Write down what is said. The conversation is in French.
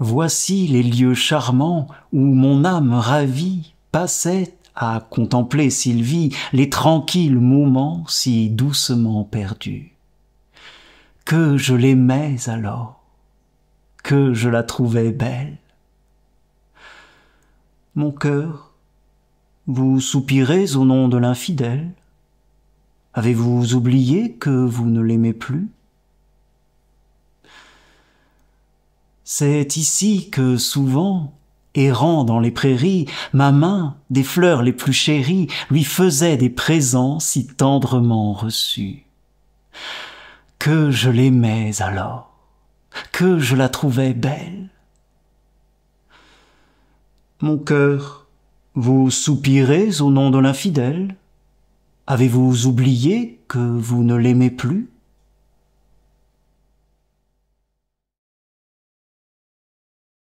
Voici les lieux charmants où mon âme ravie passait à contempler Sylvie les tranquilles moments si doucement perdus. Que je l'aimais alors, que je la trouvais belle. Mon cœur, vous soupirez au nom de l'infidèle. Avez-vous oublié que vous ne l'aimez plus C'est ici que souvent, errant dans les prairies, ma main, des fleurs les plus chéries, lui faisait des présents si tendrement reçus. Que je l'aimais alors, que je la trouvais belle. Mon cœur, vous soupirez au nom de l'infidèle Avez-vous oublié que vous ne l'aimez plus